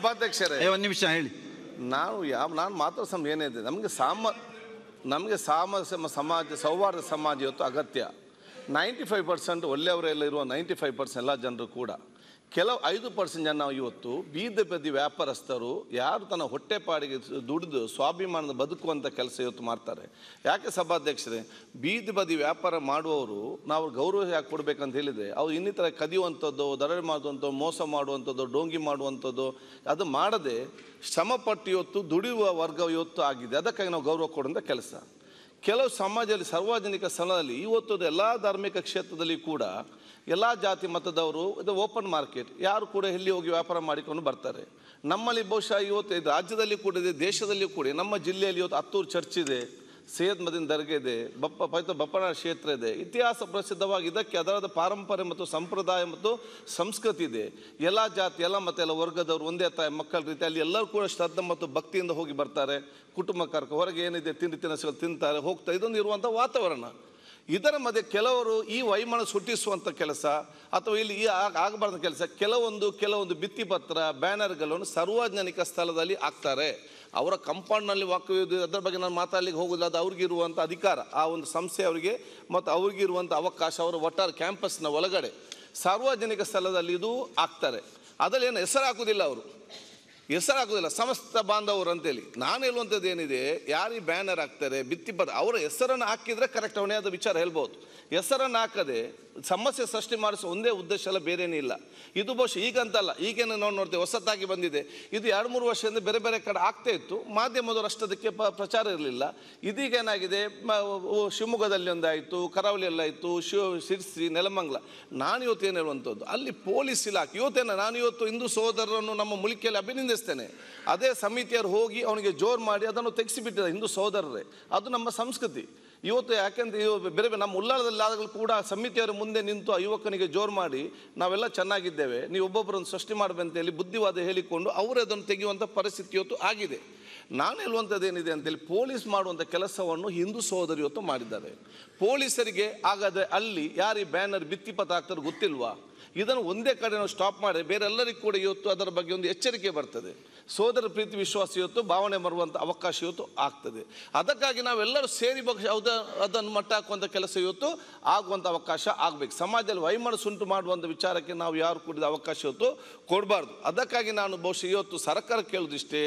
ಉಪಾಧ್ಯಕ್ಷರೇ ಒಂದು ನಿಮಿಷ ಹೇಳಿ ನಾವು ಯಾವ ನಾನು ಮಾತ್ರ ಸಮ ಏನಿದೆ ನಮಗೆ ಸಾಮ ನಮಗೆ ಸಾಮ ಸಮಾಜ ಸೌಹಾರ್ದ ಸಮಾಜ ಇವತ್ತು ಅಗತ್ಯ ನೈಂಟಿ ಫೈವ್ ಪರ್ಸೆಂಟ್ ಒಳ್ಳೆಯವರೆಲ್ಲ ಇರುವ ನೈಂಟಿ ಫೈವ್ ಪರ್ಸೆಂಟ್ ಎಲ್ಲ ಜನರು ಕೂಡ ಕೆಲವು ಐದು ಪರ್ಸೆಂಟ್ ಜನ ಇವತ್ತು ಬೀದಿ ಬದಿ ವ್ಯಾಪಾರಸ್ಥರು ಯಾರು ತನ್ನ ಹೊಟ್ಟೆಪಾಡಿಗೆ ದುಡಿದು ಸ್ವಾಭಿಮಾನದ ಬದುಕುವಂಥ ಕೆಲಸ ಇವತ್ತು ಮಾಡ್ತಾರೆ ಯಾಕೆ ಸಭಾಧ್ಯಕ್ಷರೇ ಬೀದಿ ಬದಿ ವ್ಯಾಪಾರ ಮಾಡುವವರು ನಾವು ಗೌರವ ಯಾಕೆ ಕೊಡಬೇಕಂತ ಹೇಳಿದರೆ ಅವ್ರು ಇನ್ನಿತರ ಕದಿಯುವಂಥದ್ದು ದರ ಮಾಡುವಂಥದ್ದು ಮೋಸ ಮಾಡುವಂಥದ್ದು ಡೋಂಗಿ ಮಾಡುವಂಥದ್ದು ಅದು ಮಾಡದೆ ಶ್ರಮಪಟ್ಟು ಇವತ್ತು ದುಡಿಯುವ ವರ್ಗ ಇವತ್ತು ಆಗಿದೆ ಅದಕ್ಕಾಗಿ ನಾವು ಗೌರವ ಕೊಡುವಂಥ ಕೆಲಸ ಕೆಲವು ಸಮಾಜದಲ್ಲಿ ಸಾರ್ವಜನಿಕ ಸ್ಥಳದಲ್ಲಿ ಇವತ್ತು ಎಲ್ಲ ಧಾರ್ಮಿಕ ಕ್ಷೇತ್ರದಲ್ಲಿ ಕೂಡ ಎಲ್ಲ ಜಾತಿ ಮತದವರು ಇದು ಓಪನ್ ಮಾರ್ಕೆಟ್ ಯಾರು ಕೂಡ ಇಲ್ಲಿ ಹೋಗಿ ವ್ಯಾಪಾರ ಮಾಡಿಕೊಂಡು ಬರ್ತಾರೆ ನಮ್ಮಲ್ಲಿ ಬಹುಶಃ ಇವತ್ತು ರಾಜ್ಯದಲ್ಲಿ ಕೂಡ ಇದೆ ದೇಶದಲ್ಲಿ ಕೂಡ ನಮ್ಮ ಜಿಲ್ಲೆಯಲ್ಲಿ ಇವತ್ತು ಹತ್ತೂರು ಚರ್ಚ್ ಇದೆ ಸೇದ್ ಮದಿನ್ ದರ್ಗೆ ಇದೆ ಬಪ್ಪ ಪೈತ ಬಪ್ಪನ ಕ್ಷೇತ್ರ ಇದೆ ಇತಿಹಾಸ ಪ್ರಸಿದ್ಧವಾಗಿ ಇದಕ್ಕೆ ಅದರದ ಪಾರಂಪರೆ ಮತ್ತು ಸಂಪ್ರದಾಯ ಮತ್ತು ಸಂಸ್ಕೃತಿ ಇದೆ ಎಲ್ಲ ಜಾತಿ ಎಲ್ಲ ಮತ್ತು ಎಲ್ಲ ವರ್ಗದವರು ಒಂದೇ ತಾಯಿ ಮಕ್ಕಳ ರೀತಿ ಅಲ್ಲಿ ಎಲ್ಲರೂ ಕೂಡ ಶ್ರದ್ಧೆ ಮತ್ತು ಭಕ್ತಿಯಿಂದ ಹೋಗಿ ಬರ್ತಾರೆ ಕುಟುಂಬ ಕರ್ಕ ಹೊರಗೆ ಏನಿದೆ ತಿಂಡಿ ತಿನಿಸುಗಳು ತಿಂತಾರೆ ಹೋಗ್ತಾ ಇದೊಂದು ಇರುವಂಥ ವಾತಾವರಣ ಇದರ ಮಧ್ಯೆ ಕೆಲವರು ಈ ವೈಮಾನ ಸುಟ್ಟಿಸುವಂಥ ಕೆಲಸ ಅಥವಾ ಇಲ್ಲಿ ಈ ಆಗಬಾರ್ದ ಕೆಲಸ ಕೆಲವೊಂದು ಕೆಲವೊಂದು ಭಿತ್ತಿಪತ್ರ ಬ್ಯಾನರ್ಗಳನ್ನು ಸಾರ್ವಜನಿಕ ಸ್ಥಳದಲ್ಲಿ ಹಾಕ್ತಾರೆ ಅವರ ಕಂಪೌಂಡ್ನಲ್ಲಿ ವಾಕ್ಯವಿದ್ದು ಅದರ ಬಗ್ಗೆ ನಾನು ಮಾತಾಡಲಿಕ್ಕೆ ಹೋಗೋದಿಲ್ಲ ಅದು ಅವ್ರಿಗಿರುವಂಥ ಅಧಿಕಾರ ಆ ಒಂದು ಸಂಸ್ಥೆ ಅವರಿಗೆ ಮತ್ತು ಅವ್ರಿಗಿರುವಂಥ ಅವಕಾಶ ಅವರು ಒಟ್ಟಾರೆ ಕ್ಯಾಂಪಸ್ನ ಒಳಗಡೆ ಸಾರ್ವಜನಿಕ ಸ್ಥಳದಲ್ಲಿ ಇದು ಆಗ್ತಾರೆ ಅದರಲ್ಲಿ ಏನು ಹೆಸರು ಹಾಕೋದಿಲ್ಲ ಅವರು ಹೆಸರಾಗೋದಿಲ್ಲ ಸಮಸ್ತ ಅಂತೇಳಿ ನಾನು ಹೇಳುವಂಥದ್ದು ಏನಿದೆ ಯಾರಿಗೆ ಬ್ಯಾನರ್ ಹಾಕ್ತಾರೆ ಬಿತ್ತಿ ಬರ್ತಾರೆ ಅವರ ಹೆಸರನ್ನು ಹಾಕಿದರೆ ಕರೆಕ್ಟ್ ಅವನೇ ಆದ ವಿಚಾರ ಹೇಳ್ಬೋದು ಹೆಸರನ್ನು ಹಾಕದೆ ಸಮಸ್ಯೆ ಸೃಷ್ಟಿ ಮಾಡಿಸೋ ಒಂದೇ ಉದ್ದೇಶ ಎಲ್ಲ ಬೇರೇನೂ ಇಲ್ಲ ಇದು ಬಹುಶಃ ಈಗಂತಲ್ಲ ಈಗೇನು ನಾವು ನೋಡ್ತೇವೆ ಹೊಸತಾಗಿ ಬಂದಿದೆ ಇದು ಎರಡು ಮೂರು ವರ್ಷದಿಂದ ಬೇರೆ ಬೇರೆ ಕಡೆ ಆಗ್ತಾ ಇತ್ತು ಮಾಧ್ಯಮದವರು ಅಷ್ಟದಕ್ಕೆ ಪ ಪ್ರಚಾರ ಇರಲಿಲ್ಲ ಇದೀಗ ಏನಾಗಿದೆ ಶಿವಮೊಗ್ಗದಲ್ಲಿ ಒಂದಾಯಿತು ಕರಾವಳಿಯಲ್ಲಾಯಿತು ಶಿವ ಶಿರ್ಸಿ ನೆಲಮಂಗ್ಲ ನಾನು ಇವತ್ತು ಏನು ಹೇಳುವಂಥದ್ದು ಅಲ್ಲಿ ಪೊಲೀಸ್ ಇಲಾಖೆ ಇವತ್ತೇನ ನಾನು ಇವತ್ತು ಹಿಂದೂ ಸೋದರರನ್ನು ನಮ್ಮ ಮುಳಿಕೆಯಲ್ಲಿ ಅಭಿನಂದಿಸ್ತೇನೆ ತಿಳಿಸ್ತೇನೆ ಅದೇ ಸಮಿತಿಯವರು ಹೋಗಿ ಅವನಿಗೆ ಜೋರು ಮಾಡಿ ಅದನ್ನು ತೆಗೆಸಿಬಿಟ್ಟಿದ್ದಾರೆ ಹಿಂದೂ ಸಹೋದರರೇ ಅದು ನಮ್ಮ ಸಂಸ್ಕೃತಿ ಇವತ್ತು ಯಾಕೆಂದರೆ ಇವು ಬೇರೆ ನಮ್ಮ ಆದಾಗಲೂ ಕೂಡ ಸಮಿತಿಯವರು ಮುಂದೆ ನಿಂತು ಆ ಯುವಕನಿಗೆ ಜೋರು ಮಾಡಿ ನಾವೆಲ್ಲ ಚೆನ್ನಾಗಿದ್ದೇವೆ ನೀವು ಒಬ್ಬೊಬ್ಬರನ್ನು ಸೃಷ್ಟಿ ಮಾಡಬೇಕಂತೇಳಿ ಬುದ್ಧಿವಾದ ಹೇಳಿಕೊಂಡು ಅವರೇ ಅದನ್ನು ತೆಗೆಯುವಂಥ ಪರಿಸ್ಥಿತಿ ಇವತ್ತು ಆಗಿದೆ ನಾನು ಹೇಳುವಂಥದ್ದು ಏನಿದೆ ಅಂತೇಳಿ ಪೊಲೀಸ್ ಮಾಡುವಂಥ ಕೆಲಸವನ್ನು ಹಿಂದೂ ಸಹೋದರಿ ಇವತ್ತು ಮಾಡಿದ್ದಾರೆ ಪೊಲೀಸರಿಗೆ ಆಗದೆ ಅಲ್ಲಿ ಯಾರು ಬ್ಯಾನರ್ ಬಿತ್ತಿ ಹಾಕ್ತಾರೆ ಗೊತ್ತಿಲ್ವಾ ಇದನ್ನು ಒಂದೇ ಕಡೆ ನಾವು ಸ್ಟಾಪ್ ಮಾಡಿ ಬೇರೆಲ್ಲರಿಗೂ ಕೂಡ ಇವತ್ತು ಅದರ ಬಗ್ಗೆ ಒಂದು ಎಚ್ಚರಿಕೆ ಬರ್ತದೆ ಸೋದರ ಪ್ರೀತಿ ವಿಶ್ವಾಸ ಇವತ್ತು ಭಾವನೆ ಬರುವಂಥ ಅವಕಾಶ ಇವತ್ತು ಆಗ್ತದೆ ಅದಕ್ಕಾಗಿ ನಾವೆಲ್ಲರೂ ಸೇರಿ ಬಗ್ಗೆ ಅದನ್ನು ಮಟ್ಟ ಹಾಕುವಂಥ ಕೆಲಸ ಇವತ್ತು ಆಗುವಂಥ ಅವಕಾಶ ಆಗಬೇಕು ಸಮಾಜದಲ್ಲಿ ವೈಮನಸ್ಸುಂಟು ಮಾಡುವಂಥ ವಿಚಾರಕ್ಕೆ ನಾವು ಯಾರು ಕೂಡಿದ ಅವಕಾಶ ಇವತ್ತು ಕೊಡಬಾರ್ದು ಅದಕ್ಕಾಗಿ ನಾನು ಬಹುಶಃ ಇವತ್ತು ಸರ್ಕಾರ ಕೇಳೋದಿಷ್ಟೇ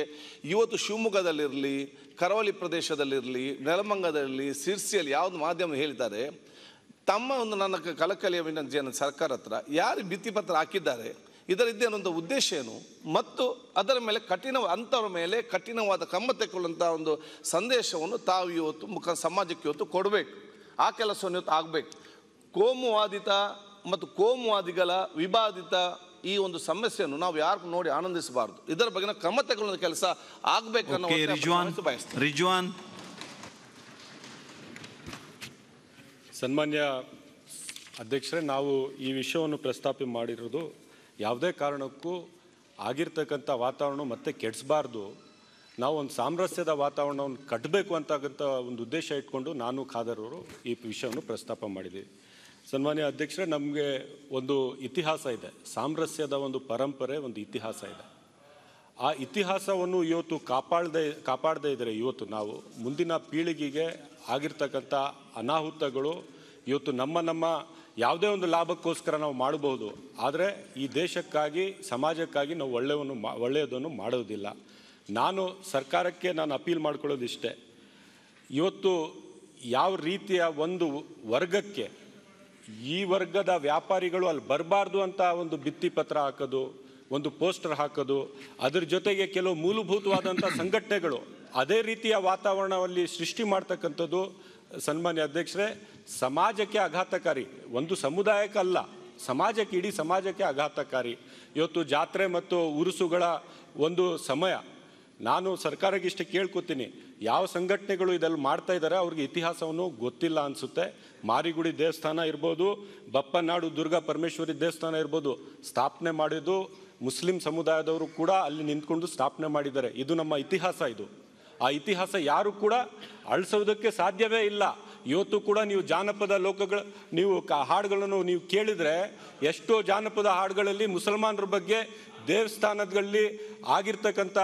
ಇವತ್ತು ಶಿವಮೊಗ್ಗದಲ್ಲಿರಲಿ ಕರಾವಳಿ ಪ್ರದೇಶದಲ್ಲಿರಲಿ ನೆಲಮಂಗದಲ್ಲಿ ಸಿರ್ಸಿಯಲ್ಲಿ ಯಾವುದು ಮಾಧ್ಯಮ ಹೇಳಿದ್ದಾರೆ ತಮ್ಮ ಒಂದು ನನ್ನ ಕಲಕಲಿಯ ವಿನಂತಿಯನ್ನು ಸರ್ಕಾರ ಹತ್ರ ಯಾರು ಭಿತ್ತಿಪತ್ರ ಹಾಕಿದ್ದಾರೆ ಇದರಿದ್ದೇನೊಂದು ಉದ್ದೇಶ ಏನು ಮತ್ತು ಅದರ ಮೇಲೆ ಕಠಿಣ ಅಂಥವ್ರ ಮೇಲೆ ಕಠಿಣವಾದ ಕ್ರಮ ತೆಕ್ಕೊಳ್ಳುವಂಥ ಒಂದು ಸಂದೇಶವನ್ನು ತಾವು ಇವತ್ತು ಮುಖ ಸಮಾಜಕ್ಕೆ ಇವತ್ತು ಕೊಡಬೇಕು ಆ ಕೆಲಸವನ್ನು ಇವತ್ತು ಆಗಬೇಕು ಕೋಮುವಾದಿತ ಮತ್ತು ಕೋಮುವಾದಿಗಳ ವಿವಾದಿತ ಈ ಒಂದು ಸಮಸ್ಯೆಯನ್ನು ನಾವು ಯಾರು ನೋಡಿ ಆನಂದಿಸಬಾರದು ಇದರ ಬಗ್ಗೆನ ಕ್ರಮ ತೆಗೊಳ್ಳುವ ಕೆಲಸ ಆಗಬೇಕನ್ನೋ ರಿಜ್ವಾನ್ ಸನ್ಮಾನ್ಯ ಅಧ್ಯಕ್ಷರೇ ನಾವು ಈ ವಿಷಯವನ್ನು ಪ್ರಸ್ತಾಪ ಮಾಡಿರೋದು ಯಾವುದೇ ಕಾರಣಕ್ಕೂ ಆಗಿರ್ತಕ್ಕಂಥ ವಾತಾವರಣ ಮತ್ತೆ ಕೆಡಿಸಬಾರ್ದು ನಾವು ಒಂದು ಸಾಮರಸ್ಯದ ವಾತಾವರಣವನ್ನು ಕಟ್ಟಬೇಕು ಅಂತಕ್ಕಂಥ ಒಂದು ಉದ್ದೇಶ ಇಟ್ಕೊಂಡು ನಾನು ಅವರು ಈ ವಿಷಯವನ್ನು ಪ್ರಸ್ತಾಪ ಮಾಡಿದ್ದೀವಿ ಸನ್ಮಾನ್ಯ ಅಧ್ಯಕ್ಷರೇ ನಮಗೆ ಒಂದು ಇತಿಹಾಸ ಇದೆ ಸಾಮರಸ್ಯದ ಒಂದು ಪರಂಪರೆ ಒಂದು ಇತಿಹಾಸ ಇದೆ ಆ ಇತಿಹಾಸವನ್ನು ಇವತ್ತು ಕಾಪಾಡದೆ ಕಾಪಾಡದೇ ಇದ್ದರೆ ಇವತ್ತು ನಾವು ಮುಂದಿನ ಪೀಳಿಗೆಗೆ ಆಗಿರ್ತಕ್ಕಂಥ ಅನಾಹುತಗಳು ಇವತ್ತು ನಮ್ಮ ನಮ್ಮ ಯಾವುದೇ ಒಂದು ಲಾಭಕ್ಕೋಸ್ಕರ ನಾವು ಮಾಡಬಹುದು ಆದರೆ ಈ ದೇಶಕ್ಕಾಗಿ ಸಮಾಜಕ್ಕಾಗಿ ನಾವು ಒಳ್ಳೆಯವನ್ನು ಮಾ ಒಳ್ಳೆಯದನ್ನು ಮಾಡೋದಿಲ್ಲ ನಾನು ಸರ್ಕಾರಕ್ಕೆ ನಾನು ಅಪೀಲ್ ಇಷ್ಟೆ ಇವತ್ತು ಯಾವ ರೀತಿಯ ಒಂದು ವರ್ಗಕ್ಕೆ ಈ ವರ್ಗದ ವ್ಯಾಪಾರಿಗಳು ಅಲ್ಲಿ ಬರಬಾರ್ದು ಅಂತ ಒಂದು ಭಿತ್ತಿ ಪತ್ರ ಹಾಕೋದು ಒಂದು ಪೋಸ್ಟರ್ ಹಾಕೋದು ಅದರ ಜೊತೆಗೆ ಕೆಲವು ಮೂಲಭೂತವಾದಂಥ ಸಂಘಟನೆಗಳು ಅದೇ ರೀತಿಯ ವಾತಾವರಣದಲ್ಲಿ ಸೃಷ್ಟಿ ಮಾಡ್ತಕ್ಕಂಥದ್ದು ಸನ್ಮಾನ್ಯ ಅಧ್ಯಕ್ಷರೇ ಸಮಾಜಕ್ಕೆ ಆಘಾತಕಾರಿ ಒಂದು ಅಲ್ಲ ಸಮಾಜಕ್ಕೆ ಇಡೀ ಸಮಾಜಕ್ಕೆ ಆಘಾತಕಾರಿ ಇವತ್ತು ಜಾತ್ರೆ ಮತ್ತು ಉರುಸುಗಳ ಒಂದು ಸಮಯ ನಾನು ಸರ್ಕಾರಕ್ಕೆ ಇಷ್ಟು ಕೇಳ್ಕೊತೀನಿ ಯಾವ ಸಂಘಟನೆಗಳು ಇದೆಲ್ಲ ಮಾಡ್ತಾ ಇದ್ದಾರೆ ಅವ್ರಿಗೆ ಇತಿಹಾಸವನ್ನು ಗೊತ್ತಿಲ್ಲ ಅನಿಸುತ್ತೆ ಮಾರಿಗುಡಿ ದೇವಸ್ಥಾನ ಇರ್ಬೋದು ಬಪ್ಪನಾಡು ದುರ್ಗಾ ಪರಮೇಶ್ವರಿ ದೇವಸ್ಥಾನ ಇರ್ಬೋದು ಸ್ಥಾಪನೆ ಮಾಡಿದ್ದು ಮುಸ್ಲಿಂ ಸಮುದಾಯದವರು ಕೂಡ ಅಲ್ಲಿ ನಿಂತ್ಕೊಂಡು ಸ್ಥಾಪನೆ ಮಾಡಿದ್ದಾರೆ ಇದು ನಮ್ಮ ಇತಿಹಾಸ ಇದು ಆ ಇತಿಹಾಸ ಯಾರು ಕೂಡ ಅಳಿಸೋದಕ್ಕೆ ಸಾಧ್ಯವೇ ಇಲ್ಲ ಇವತ್ತು ಕೂಡ ನೀವು ಜಾನಪದ ಲೋಕಗಳು ನೀವು ಹಾಡುಗಳನ್ನು ನೀವು ಕೇಳಿದರೆ ಎಷ್ಟೋ ಜಾನಪದ ಹಾಡುಗಳಲ್ಲಿ ಮುಸಲ್ಮಾನರ ಬಗ್ಗೆ ದೇವಸ್ಥಾನಗಳಲ್ಲಿ ಆಗಿರ್ತಕ್ಕಂಥ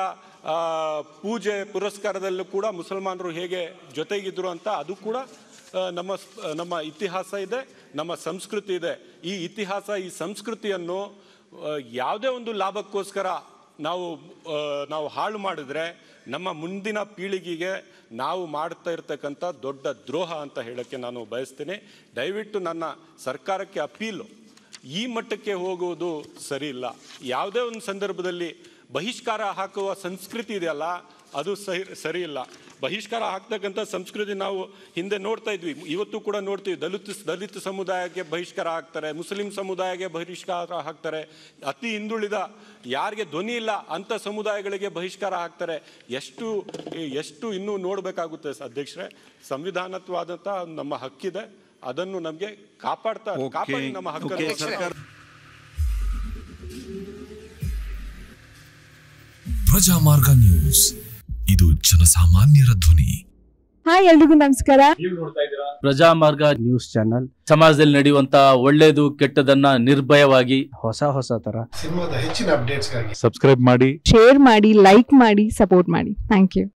ಪೂಜೆ ಪುರಸ್ಕಾರದಲ್ಲೂ ಕೂಡ ಮುಸಲ್ಮಾನರು ಹೇಗೆ ಜೊತೆಗಿದ್ರು ಅಂತ ಅದು ಕೂಡ ನಮ್ಮ ನಮ್ಮ ಇತಿಹಾಸ ಇದೆ ನಮ್ಮ ಸಂಸ್ಕೃತಿ ಇದೆ ಈ ಇತಿಹಾಸ ಈ ಸಂಸ್ಕೃತಿಯನ್ನು ಯಾವುದೇ ಒಂದು ಲಾಭಕ್ಕೋಸ್ಕರ ನಾವು ನಾವು ಹಾಳು ಮಾಡಿದ್ರೆ ನಮ್ಮ ಮುಂದಿನ ಪೀಳಿಗೆಗೆ ನಾವು ಮಾಡ್ತಾ ಇರ್ತಕ್ಕಂಥ ದೊಡ್ಡ ದ್ರೋಹ ಅಂತ ಹೇಳೋಕ್ಕೆ ನಾನು ಬಯಸ್ತೇನೆ ದಯವಿಟ್ಟು ನನ್ನ ಸರ್ಕಾರಕ್ಕೆ ಅಪೀಲು ಈ ಮಟ್ಟಕ್ಕೆ ಹೋಗುವುದು ಸರಿಯಿಲ್ಲ ಯಾವುದೇ ಒಂದು ಸಂದರ್ಭದಲ್ಲಿ ಬಹಿಷ್ಕಾರ ಹಾಕುವ ಸಂಸ್ಕೃತಿ ಇದೆಯಲ್ಲ ಅದು ಸರಿ ಸರಿ ಇಲ್ಲ ಬಹಿಷ್ಕಾರ ಹಾಕ್ತಕ್ಕಂಥ ಸಂಸ್ಕೃತಿ ನಾವು ಹಿಂದೆ ನೋಡ್ತಾ ಇದ್ವಿ ಇವತ್ತು ಕೂಡ ನೋಡ್ತೀವಿ ದಲಿತ ದಲಿತ ಸಮುದಾಯಕ್ಕೆ ಬಹಿಷ್ಕಾರ ಹಾಕ್ತಾರೆ ಮುಸ್ಲಿಂ ಸಮುದಾಯಕ್ಕೆ ಬಹಿಷ್ಕಾರ ಹಾಕ್ತಾರೆ ಅತಿ ಹಿಂದುಳಿದ ಯಾರಿಗೆ ಧ್ವನಿ ಇಲ್ಲ ಅಂಥ ಸಮುದಾಯಗಳಿಗೆ ಬಹಿಷ್ಕಾರ ಹಾಕ್ತಾರೆ ಎಷ್ಟು ಎಷ್ಟು ಇನ್ನೂ ನೋಡಬೇಕಾಗುತ್ತೆ ಅಧ್ಯಕ್ಷರೇ ಸಂವಿಧಾನತ್ವಾದಂಥ ನಮ್ಮ ಹಕ್ಕಿದೆ ಅದನ್ನು ನಮಗೆ ಕಾಪಾಡ್ತಾ ಕಾಪಾಡಿ ನಮ್ಮ ಹಕ್ಕನ್ನು ಪ್ರಜಾ ಮಾರ್ಗ ನ್ಯೂಸ್ ಇದು ಜನಸಾಮಾನ್ಯರ ಧ್ವನಿ ಹಾಯ್ ಎಲ್ರಿಗೂ ನಮಸ್ಕಾರ ಪ್ರಜಾ ಮಾರ್ಗ ನ್ಯೂಸ್ ಚಾನೆಲ್ ಸಮಾಜದಲ್ಲಿ ನಡೆಯುವಂತ ಒಳ್ಳೇದು ಕೆಟ್ಟದನ್ನ ನಿರ್ಭಯವಾಗಿ ಹೊಸ ಹೊಸ ತರ ಸಿನಿಮಾದ ಹೆಚ್ಚಿನ ಅಪ್ಡೇಟ್ಸ್ ಸಬ್ಸ್ಕ್ರೈಬ್ ಮಾಡಿ ಶೇರ್ ಮಾಡಿ ಲೈಕ್ ಮಾಡಿ ಸಪೋರ್ಟ್ ಮಾಡಿ ಥ್ಯಾಂಕ್ ಯು